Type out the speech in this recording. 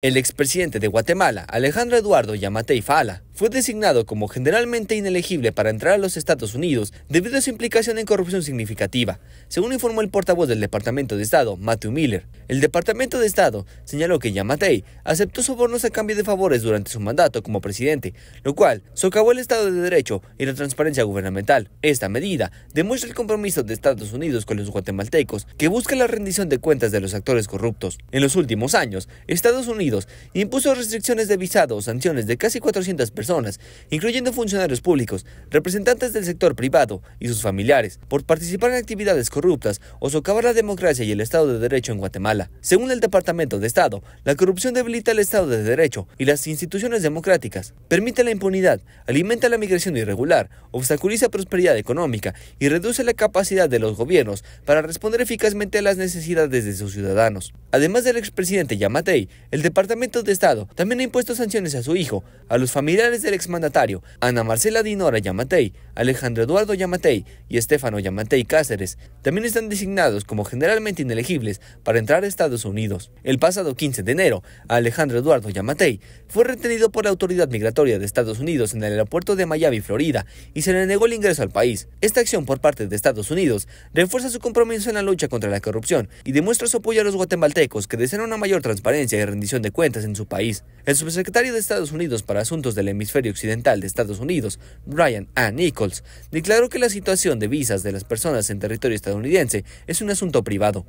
El expresidente de Guatemala, Alejandro Eduardo Yamatei Fala, fue designado como generalmente inelegible para entrar a los Estados Unidos debido a su implicación en corrupción significativa, según informó el portavoz del Departamento de Estado, Matthew Miller. El Departamento de Estado señaló que Yamatei aceptó sobornos a cambio de favores durante su mandato como presidente, lo cual socavó el Estado de Derecho y la transparencia gubernamental. Esta medida demuestra el compromiso de Estados Unidos con los guatemaltecos que busca la rendición de cuentas de los actores corruptos. En los últimos años, Estados Unidos impuso restricciones de visado o sanciones de casi 400 personas incluyendo funcionarios públicos, representantes del sector privado y sus familiares, por participar en actividades corruptas o socavar la democracia y el Estado de Derecho en Guatemala. Según el Departamento de Estado, la corrupción debilita el Estado de Derecho y las instituciones democráticas, permite la impunidad, alimenta la migración irregular, obstaculiza prosperidad económica y reduce la capacidad de los gobiernos para responder eficazmente a las necesidades de sus ciudadanos. Además del expresidente Yamatei, el Departamento de Estado también ha impuesto sanciones a su hijo, a los familiares del exmandatario, Ana Marcela Dinora Yamatei, Alejandro Eduardo Yamatei y Estefano Yamatei Cáceres. También están designados como generalmente inelegibles para entrar a Estados Unidos. El pasado 15 de enero, Alejandro Eduardo Yamatei fue retenido por la Autoridad Migratoria de Estados Unidos en el aeropuerto de Miami, Florida, y se le negó el ingreso al país. Esta acción por parte de Estados Unidos refuerza su compromiso en la lucha contra la corrupción y demuestra su apoyo a los guatemaltecos ecos que desean una mayor transparencia y rendición de cuentas en su país. El subsecretario de Estados Unidos para Asuntos del Hemisferio Occidental de Estados Unidos, Brian A. Nichols, declaró que la situación de visas de las personas en territorio estadounidense es un asunto privado.